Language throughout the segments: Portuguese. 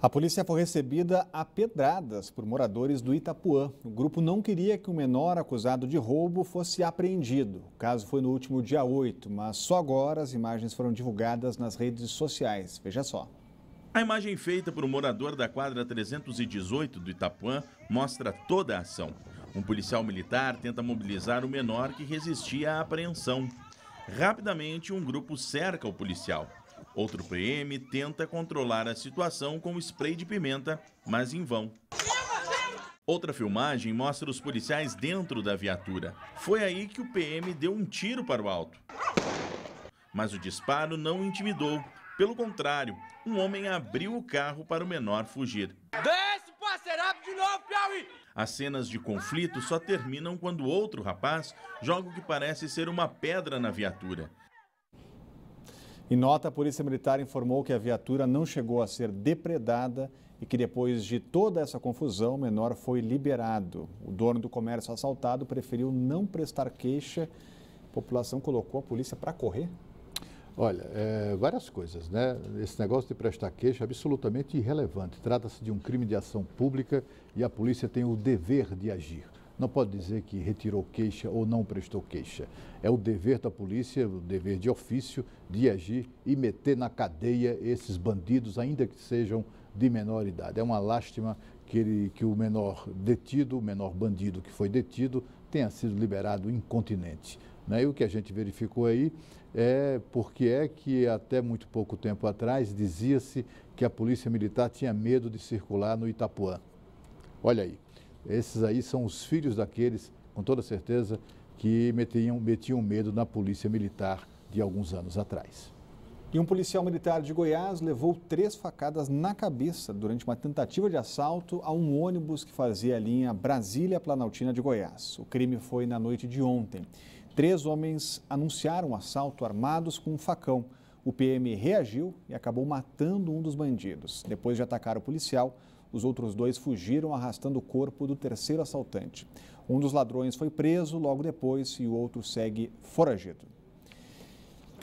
A polícia foi recebida a pedradas por moradores do Itapuã. O grupo não queria que o menor acusado de roubo fosse apreendido. O caso foi no último dia 8, mas só agora as imagens foram divulgadas nas redes sociais. Veja só. A imagem feita por um morador da quadra 318 do Itapuã mostra toda a ação. Um policial militar tenta mobilizar o menor que resistia à apreensão. Rapidamente, um grupo cerca o policial. Outro PM tenta controlar a situação com spray de pimenta, mas em vão. Outra filmagem mostra os policiais dentro da viatura. Foi aí que o PM deu um tiro para o alto. Mas o disparo não intimidou. Pelo contrário, um homem abriu o carro para o menor fugir. Desce, parceiro, de novo, Piauí! As cenas de conflito só terminam quando outro rapaz joga o que parece ser uma pedra na viatura. Em nota, a Polícia Militar informou que a viatura não chegou a ser depredada e que depois de toda essa confusão, o menor foi liberado. O dono do comércio assaltado preferiu não prestar queixa. A população colocou a polícia para correr? Olha, é, várias coisas, né? Esse negócio de prestar queixa é absolutamente irrelevante. Trata-se de um crime de ação pública e a polícia tem o dever de agir não pode dizer que retirou queixa ou não prestou queixa. É o dever da polícia, o dever de ofício, de agir e meter na cadeia esses bandidos, ainda que sejam de menor idade. É uma lástima que, ele, que o menor detido, o menor bandido que foi detido, tenha sido liberado incontinente. Né? E o que a gente verificou aí é porque é que até muito pouco tempo atrás dizia-se que a polícia militar tinha medo de circular no Itapuã. Olha aí. Esses aí são os filhos daqueles, com toda certeza, que metiam, metiam medo na polícia militar de alguns anos atrás. E um policial militar de Goiás levou três facadas na cabeça durante uma tentativa de assalto a um ônibus que fazia a linha Brasília-Planaltina de Goiás. O crime foi na noite de ontem. Três homens anunciaram o assalto armados com um facão. O PM reagiu e acabou matando um dos bandidos. Depois de atacar o policial, os outros dois fugiram arrastando o corpo do terceiro assaltante. Um dos ladrões foi preso logo depois e o outro segue foragido.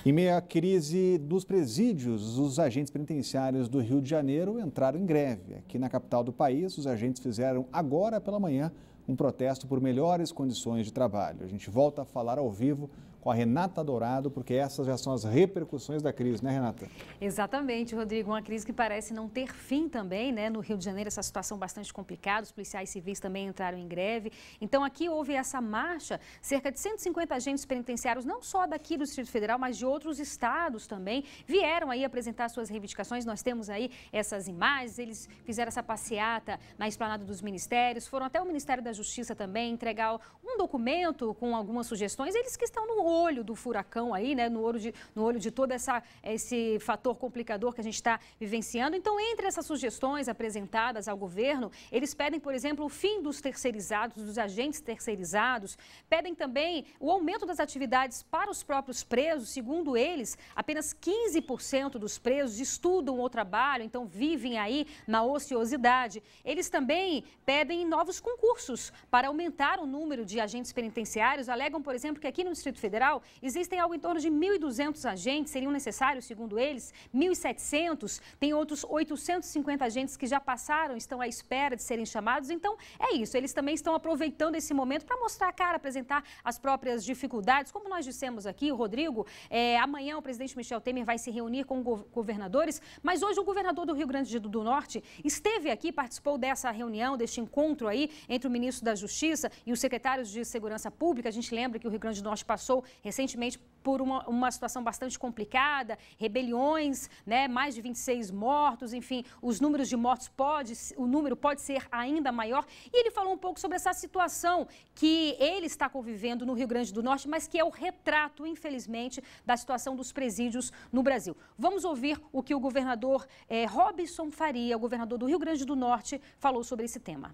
Em meio à crise dos presídios, os agentes penitenciários do Rio de Janeiro entraram em greve. Aqui na capital do país, os agentes fizeram agora pela manhã um protesto por melhores condições de trabalho. A gente volta a falar ao vivo com a Renata Dourado, porque essas já são as repercussões da crise, né, Renata? Exatamente, Rodrigo. Uma crise que parece não ter fim também, né? No Rio de Janeiro, essa situação bastante complicada, os policiais civis também entraram em greve. Então, aqui houve essa marcha, cerca de 150 agentes penitenciários, não só daqui do Distrito Federal, mas de outros estados também, vieram aí apresentar suas reivindicações. Nós temos aí essas imagens, eles fizeram essa passeata na esplanada dos ministérios, foram até o Ministério da Justiça também entregar um documento com algumas sugestões, eles que estão no olho do furacão aí, né? No olho de, no olho de todo essa, esse fator complicador que a gente está vivenciando. Então, entre essas sugestões apresentadas ao governo, eles pedem, por exemplo, o fim dos terceirizados, dos agentes terceirizados, pedem também o aumento das atividades para os próprios presos. Segundo eles, apenas 15% dos presos estudam ou trabalham, então vivem aí na ociosidade. Eles também pedem novos concursos para aumentar o número de agentes penitenciários. Alegam, por exemplo, que aqui no Distrito Federal, Federal, existem algo em torno de 1.200 agentes, seriam necessários, segundo eles, 1.700. Tem outros 850 agentes que já passaram, estão à espera de serem chamados. Então, é isso. Eles também estão aproveitando esse momento para mostrar a cara, apresentar as próprias dificuldades. Como nós dissemos aqui, Rodrigo, é, amanhã o presidente Michel Temer vai se reunir com governadores, mas hoje o governador do Rio Grande do Norte esteve aqui, participou dessa reunião, deste encontro aí entre o ministro da Justiça e os secretários de Segurança Pública. A gente lembra que o Rio Grande do Norte passou recentemente por uma, uma situação bastante complicada, rebeliões, né, mais de 26 mortos, enfim, os números de mortos pode, o número pode ser ainda maior. E ele falou um pouco sobre essa situação que ele está convivendo no Rio Grande do Norte, mas que é o retrato, infelizmente, da situação dos presídios no Brasil. Vamos ouvir o que o governador eh, Robson Faria, governador do Rio Grande do Norte, falou sobre esse tema.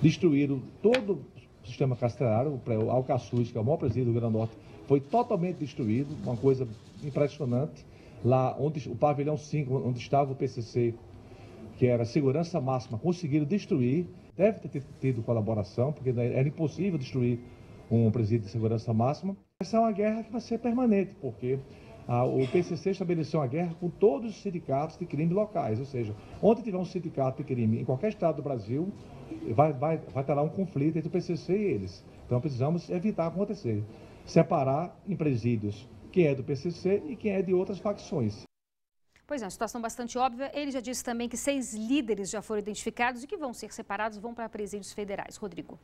Destruíram todo o sistema castreário, o Alcaçuz, que é o maior presídio do Grande Norte, foi totalmente destruído, uma coisa impressionante. Lá onde o pavilhão 5, onde estava o PCC, que era segurança máxima, conseguiram destruir. Deve ter tido colaboração, porque é, era impossível destruir um presídio de segurança máxima. Essa é uma guerra que vai ser permanente, porque o PCC estabeleceu uma guerra com todos os sindicatos de crime locais, ou seja, onde tiver um sindicato de crime em qualquer estado do Brasil, vai, vai, vai lá um conflito entre o PCC e eles. Então precisamos evitar acontecer. Separar em presídios quem é do PCC e quem é de outras facções. Pois é, uma situação bastante óbvia. Ele já disse também que seis líderes já foram identificados e que vão ser separados, vão para presídios federais. Rodrigo.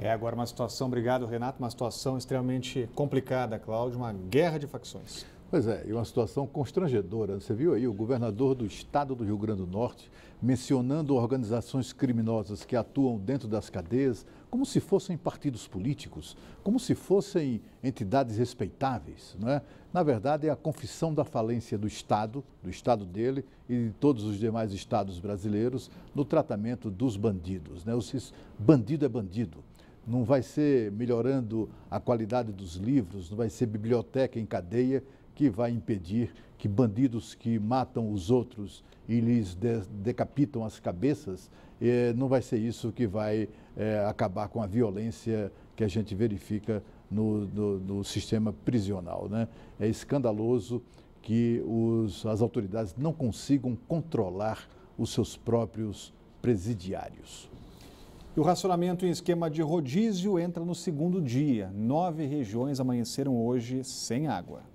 É agora uma situação, obrigado Renato, uma situação extremamente complicada, Cláudio, uma guerra de facções. Pois é, e uma situação constrangedora. Você viu aí o governador do estado do Rio Grande do Norte mencionando organizações criminosas que atuam dentro das cadeias como se fossem partidos políticos, como se fossem entidades respeitáveis. Não é? Na verdade, é a confissão da falência do Estado, do Estado dele e de todos os demais estados brasileiros no tratamento dos bandidos. Né? Os, bandido é bandido não vai ser melhorando a qualidade dos livros, não vai ser biblioteca em cadeia que vai impedir que bandidos que matam os outros e lhes de decapitam as cabeças, eh, não vai ser isso que vai eh, acabar com a violência que a gente verifica no, no, no sistema prisional. Né? É escandaloso que os, as autoridades não consigam controlar os seus próprios presidiários. E o racionamento em esquema de rodízio entra no segundo dia. Nove regiões amanheceram hoje sem água.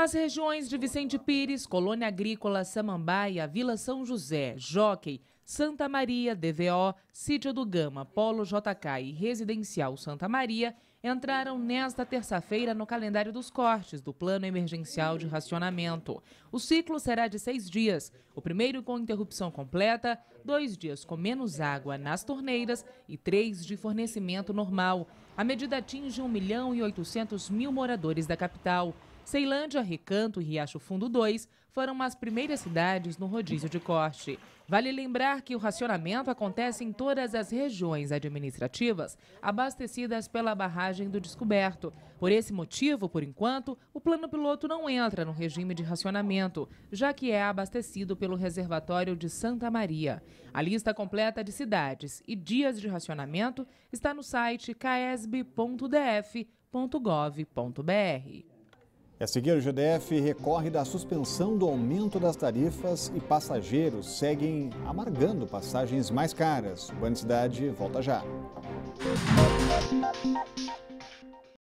As regiões de Vicente Pires, Colônia Agrícola, Samambaia, Vila São José, Jockey, Santa Maria, DVO, Sítio do Gama, Polo JK e Residencial Santa Maria entraram nesta terça-feira no calendário dos cortes do Plano Emergencial de Racionamento. O ciclo será de seis dias, o primeiro com interrupção completa, dois dias com menos água nas torneiras e três de fornecimento normal. A medida atinge 1 milhão e 800 mil moradores da capital. Ceilândia, Recanto e Riacho Fundo 2 foram as primeiras cidades no rodízio de corte. Vale lembrar que o racionamento acontece em todas as regiões administrativas abastecidas pela barragem do descoberto. Por esse motivo, por enquanto, o plano piloto não entra no regime de racionamento, já que é abastecido pelo reservatório de Santa Maria. A lista completa de cidades e dias de racionamento está no site caesb.df.gov.br. E é a seguir, o GDF recorre da suspensão do aumento das tarifas e passageiros seguem amargando passagens mais caras. Boa Cidade volta já.